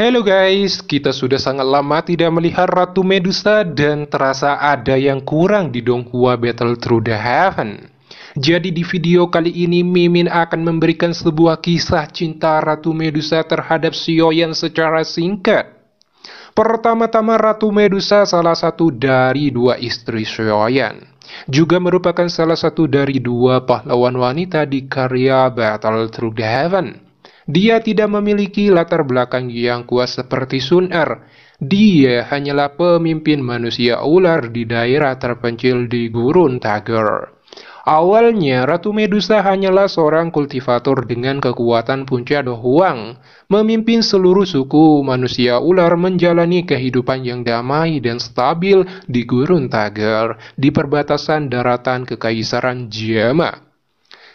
Halo guys, kita sudah sangat lama tidak melihat Ratu Medusa dan terasa ada yang kurang di Donghua Battle Through the Heaven. Jadi di video kali ini Mimin akan memberikan sebuah kisah cinta Ratu Medusa terhadap Sioyan secara singkat. Pertama-tama Ratu Medusa salah satu dari dua istri Sioyan. Juga merupakan salah satu dari dua pahlawan wanita di karya Battle Through the Heaven dia tidak memiliki latar belakang yang kuat seperti Sun Er. Dia hanyalah pemimpin manusia ular di daerah terpencil di Gurun Tagar. Awalnya, Ratu Medusa hanyalah seorang kultivator dengan kekuatan punca dohuang, memimpin seluruh suku manusia ular menjalani kehidupan yang damai dan stabil di Gurun Tagar, di perbatasan daratan Kekaisaran Jiamat.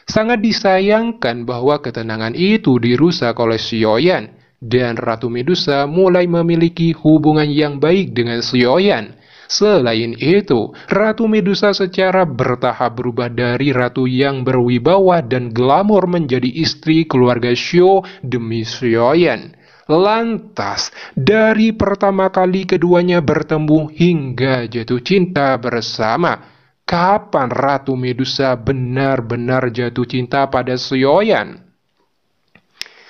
Sangat disayangkan bahwa ketenangan itu dirusak oleh Sioyan dan Ratu Medusa mulai memiliki hubungan yang baik dengan Sioyan. Selain itu, Ratu Medusa secara bertahap berubah dari ratu yang berwibawa dan glamor menjadi istri keluarga Sio demi Sioyan. Lantas, dari pertama kali keduanya bertemu hingga jatuh cinta bersama kapan Ratu Medusa benar-benar jatuh cinta pada Sioyan.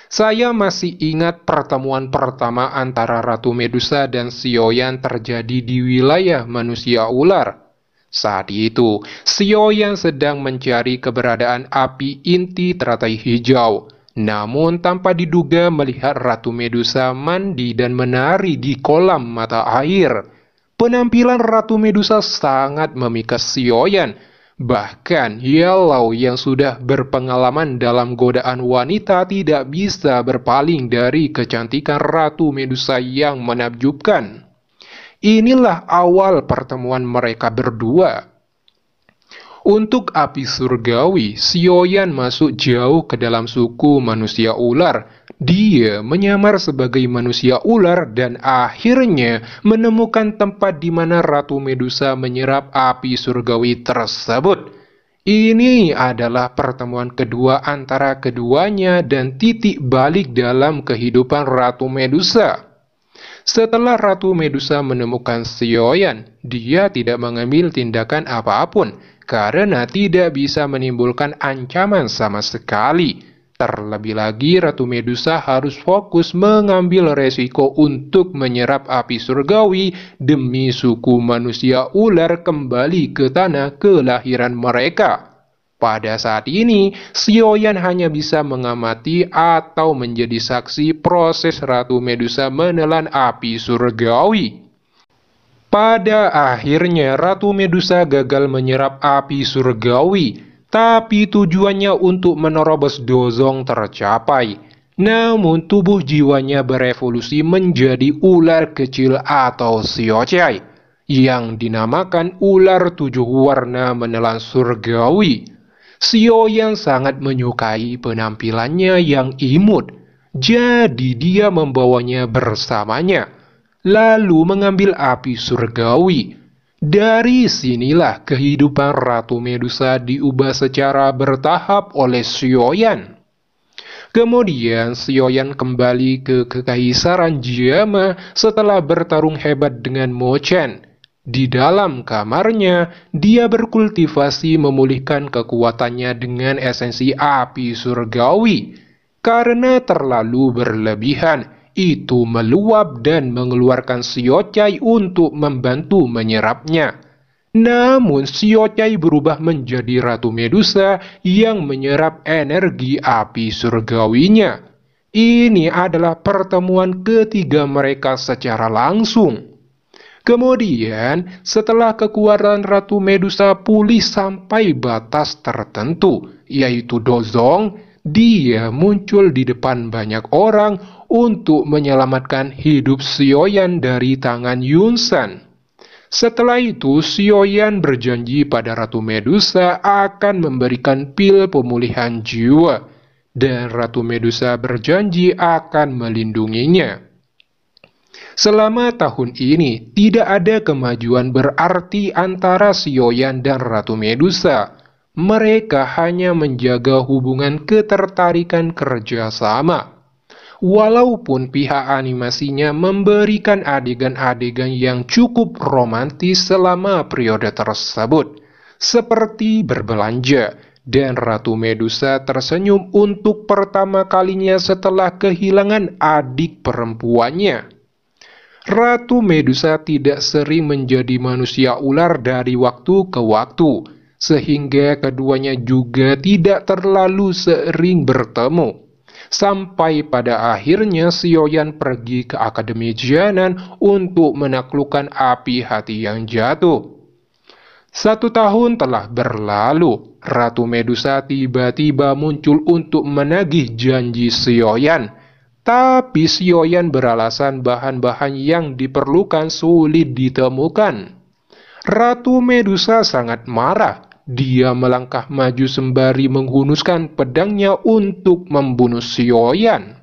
Saya masih ingat pertemuan pertama antara Ratu Medusa dan Sioyan terjadi di wilayah manusia ular. Saat itu, Sioyan sedang mencari keberadaan api inti teratai hijau. Namun tanpa diduga melihat Ratu Medusa mandi dan menari di kolam mata air. Penampilan Ratu Medusa sangat memikat Sioyan. Bahkan Yellow yang sudah berpengalaman dalam godaan wanita tidak bisa berpaling dari kecantikan Ratu Medusa yang menakjubkan. Inilah awal pertemuan mereka berdua. Untuk api surgawi, Sioyan masuk jauh ke dalam suku manusia ular. Dia menyamar sebagai manusia ular dan akhirnya menemukan tempat di mana Ratu Medusa menyerap api surgawi tersebut. Ini adalah pertemuan kedua antara keduanya dan titik balik dalam kehidupan Ratu Medusa. Setelah Ratu Medusa menemukan Sioyan, dia tidak mengambil tindakan apapun karena tidak bisa menimbulkan ancaman sama sekali. Terlebih lagi Ratu Medusa harus fokus mengambil resiko untuk menyerap api surgawi demi suku manusia ular kembali ke tanah kelahiran mereka. Pada saat ini, Xioyan hanya bisa mengamati atau menjadi saksi proses Ratu Medusa menelan api surgawi. Pada akhirnya, Ratu Medusa gagal menyerap api surgawi, tapi tujuannya untuk menerobos dozong tercapai. Namun tubuh jiwanya berevolusi menjadi ular kecil atau siocai, yang dinamakan ular tujuh warna menelan surgawi. Sio yang sangat menyukai penampilannya yang imut, jadi dia membawanya bersamanya, lalu mengambil api surgawi. Dari sinilah kehidupan Ratu Medusa diubah secara bertahap oleh Sioyan. Kemudian Sioyan kembali ke kekaisaran Jiama setelah bertarung hebat dengan Mochen di dalam kamarnya, dia berkultivasi memulihkan kekuatannya dengan esensi api surgawi. Karena terlalu berlebihan, itu meluap dan mengeluarkan Siocai untuk membantu menyerapnya. Namun Siocai berubah menjadi Ratu Medusa yang menyerap energi api surgawinya. Ini adalah pertemuan ketiga mereka secara langsung. Kemudian, setelah kekuatan Ratu Medusa pulih sampai batas tertentu, yaitu Dozong, dia muncul di depan banyak orang untuk menyelamatkan hidup Sioyan dari tangan Yunsan. Setelah itu, Sioyan berjanji pada Ratu Medusa akan memberikan pil pemulihan jiwa, dan Ratu Medusa berjanji akan melindunginya. Selama tahun ini, tidak ada kemajuan berarti antara Sioyan dan Ratu Medusa. Mereka hanya menjaga hubungan ketertarikan kerjasama. Walaupun pihak animasinya memberikan adegan-adegan yang cukup romantis selama periode tersebut, seperti berbelanja, dan Ratu Medusa tersenyum untuk pertama kalinya setelah kehilangan adik perempuannya. Ratu Medusa tidak sering menjadi manusia ular dari waktu ke waktu, sehingga keduanya juga tidak terlalu sering bertemu. Sampai pada akhirnya Sioyan pergi ke Akademi Jianan untuk menaklukkan api hati yang jatuh. Satu tahun telah berlalu, Ratu Medusa tiba-tiba muncul untuk menagih janji Sioyan. Tapi Sioyan beralasan bahan-bahan yang diperlukan sulit ditemukan. Ratu Medusa sangat marah. Dia melangkah maju sembari menghunuskan pedangnya untuk membunuh Sioyan.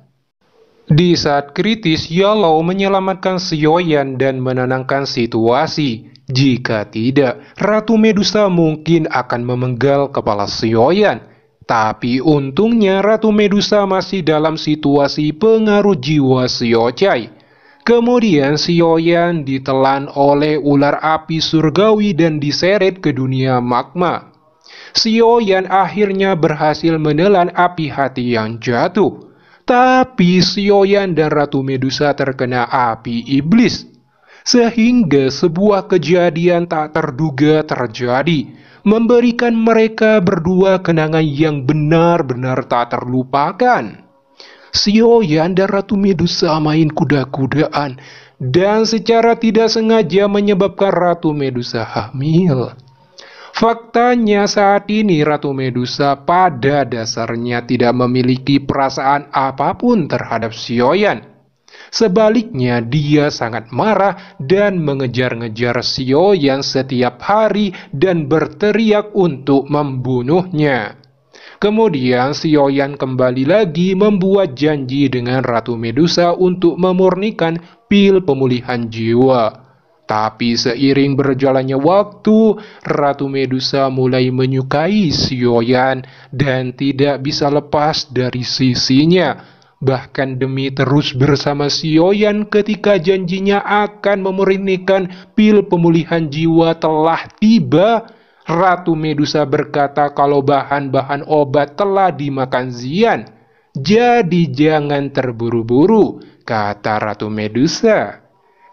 Di saat kritis, Yalau menyelamatkan Sioyan dan menenangkan situasi. Jika tidak, Ratu Medusa mungkin akan memenggal kepala Sioyan. Tapi untungnya Ratu Medusa masih dalam situasi pengaruh jiwa Chai. Kemudian Yan ditelan oleh ular api surgawi dan diseret ke dunia magma. Yan akhirnya berhasil menelan api hati yang jatuh. Tapi Yan dan Ratu Medusa terkena api iblis. Sehingga sebuah kejadian tak terduga terjadi memberikan mereka berdua kenangan yang benar-benar tak terlupakan. Sioyan dan Ratu Medusa main kuda-kudaan dan secara tidak sengaja menyebabkan Ratu Medusa hamil. Faktanya saat ini Ratu Medusa pada dasarnya tidak memiliki perasaan apapun terhadap Sioyan. Sebaliknya, dia sangat marah dan mengejar-ngejar Sio yang setiap hari dan berteriak untuk membunuhnya. Kemudian Sioyan kembali lagi membuat janji dengan Ratu Medusa untuk memurnikan pil pemulihan jiwa. Tapi seiring berjalannya waktu, Ratu Medusa mulai menyukai Sioyan dan tidak bisa lepas dari sisinya bahkan demi terus bersama Sioyan ketika janjinya akan memurnikan pil pemulihan jiwa telah tiba, Ratu Medusa berkata kalau bahan-bahan obat telah dimakan Zian. Jadi jangan terburu-buru, kata Ratu Medusa.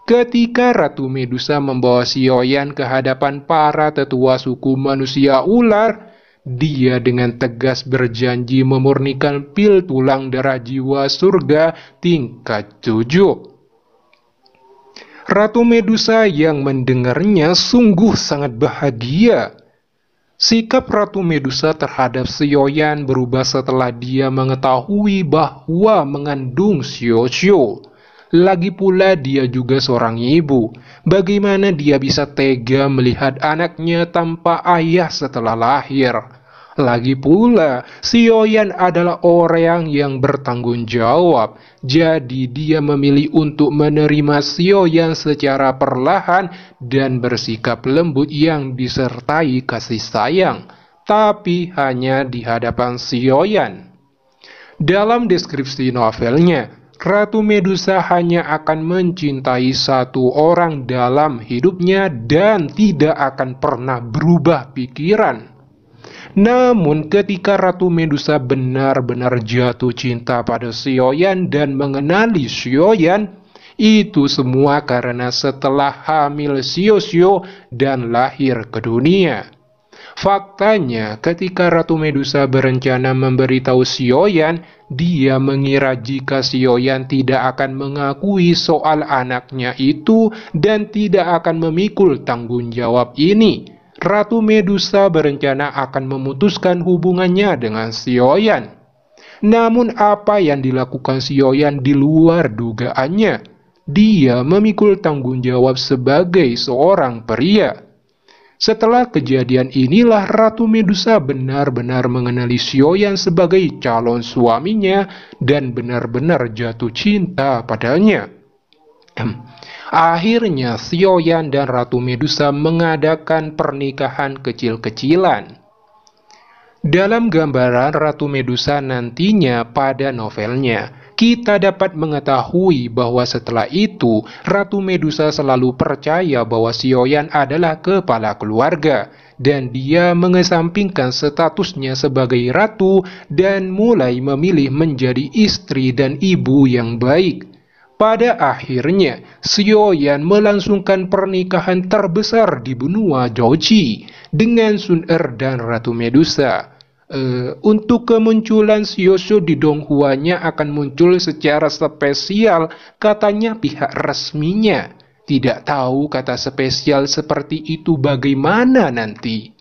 Ketika Ratu Medusa membawa Sioyan ke hadapan para tetua suku manusia ular, dia dengan tegas berjanji memurnikan pil tulang darah jiwa surga tingkat tujuh. Ratu Medusa yang mendengarnya sungguh sangat bahagia. Sikap Ratu Medusa terhadap Sioyan berubah setelah dia mengetahui bahwa mengandung Sio-Sio. Sio-Sio. Lagi pula dia juga seorang ibu. Bagaimana dia bisa tega melihat anaknya tanpa ayah setelah lahir? Lagi pula, si Yoyan adalah orang yang bertanggung jawab, jadi dia memilih untuk menerima si Yoyan secara perlahan dan bersikap lembut yang disertai kasih sayang, tapi hanya di hadapan si Yoyan. Dalam deskripsi novelnya, Ratu Medusa hanya akan mencintai satu orang dalam hidupnya dan tidak akan pernah berubah pikiran. Namun ketika Ratu Medusa benar-benar jatuh cinta pada Sioyan dan mengenali Sioyan, itu semua karena setelah hamil Sio-Sio dan lahir ke dunia. Faktanya, ketika Ratu Medusa berencana memberitahu Sioyan, dia mengira jika Sioyan tidak akan mengakui soal anaknya itu dan tidak akan memikul tanggung jawab ini. Ratu Medusa berencana akan memutuskan hubungannya dengan Sioyan. Namun apa yang dilakukan Sioyan di luar dugaannya? Dia memikul tanggung jawab sebagai seorang pria. Setelah kejadian inilah Ratu Medusa benar-benar mengenali Sioyan sebagai calon suaminya dan benar-benar jatuh cinta padanya. Akhirnya Sioyan dan Ratu Medusa mengadakan pernikahan kecil-kecilan. Dalam gambaran Ratu Medusa nantinya pada novelnya, kita dapat mengetahui bahwa setelah itu Ratu Medusa selalu percaya bahwa Sioyan adalah kepala keluarga dan dia mengesampingkan statusnya sebagai ratu dan mulai memilih menjadi istri dan ibu yang baik. Pada akhirnya, Sioyan melangsungkan pernikahan terbesar di benua Joji dengan Sun Er dan Ratu Medusa. Uh, untuk kemunculan Siosho di Donghuanya akan muncul secara spesial, katanya pihak resminya. Tidak tahu kata spesial seperti itu bagaimana nanti.